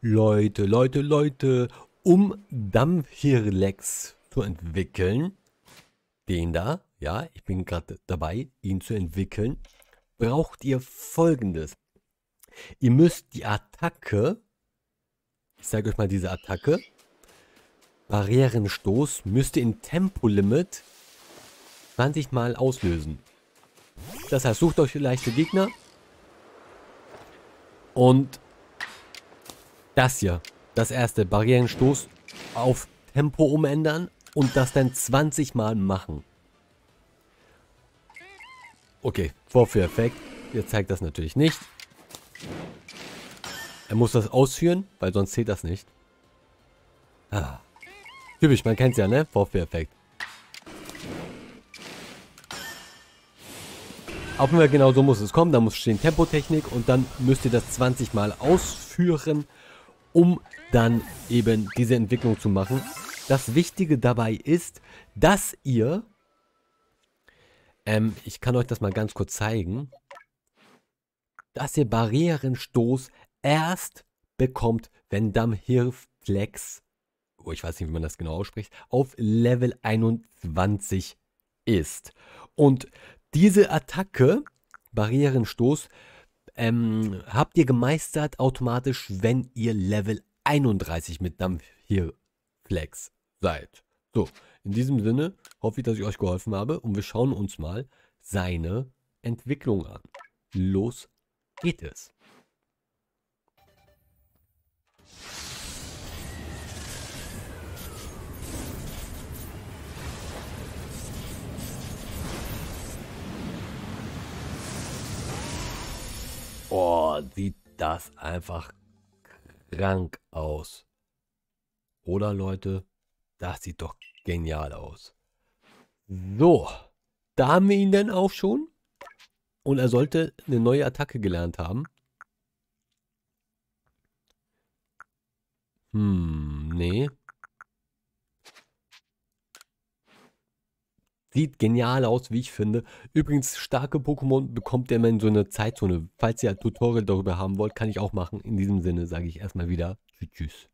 Leute, Leute, Leute, um Dampfhirlex zu entwickeln, den da, ja, ich bin gerade dabei, ihn zu entwickeln, braucht ihr folgendes. Ihr müsst die Attacke, ich zeige euch mal diese Attacke, Barrierenstoß müsst ihr in Tempolimit 20 Mal auslösen. Das heißt, sucht euch leichte Gegner und das hier. Das erste. Barrierenstoß auf Tempo umändern und das dann 20 Mal machen. Okay, Vorführeffekt. Ihr zeigt das natürlich nicht. Er muss das ausführen, weil sonst zählt das nicht. Ah. Typisch, man kennt es ja, ne? Vorführeffekt. Auf jeden Fall genau so muss es kommen. Da muss stehen Tempotechnik und dann müsst ihr das 20 Mal ausführen um dann eben diese Entwicklung zu machen. Das Wichtige dabei ist, dass ihr, ähm, ich kann euch das mal ganz kurz zeigen, dass ihr Barrierenstoß erst bekommt, wenn Dammhirflex, oh, ich weiß nicht, wie man das genau ausspricht, auf Level 21 ist. Und diese Attacke, Barrierenstoß, ähm, habt ihr gemeistert automatisch, wenn ihr Level 31 mit Dampf hier Flex seid. So, in diesem Sinne hoffe ich, dass ich euch geholfen habe und wir schauen uns mal seine Entwicklung an. Los geht es. Oh, sieht das einfach krank aus. Oder Leute, das sieht doch genial aus. So, da haben wir ihn dann auch schon. Und er sollte eine neue Attacke gelernt haben. Hm, nee. Sieht genial aus, wie ich finde. Übrigens, starke Pokémon bekommt ihr immer in so eine Zeitzone. Falls ihr ein Tutorial darüber haben wollt, kann ich auch machen. In diesem Sinne sage ich erstmal wieder Tschüss.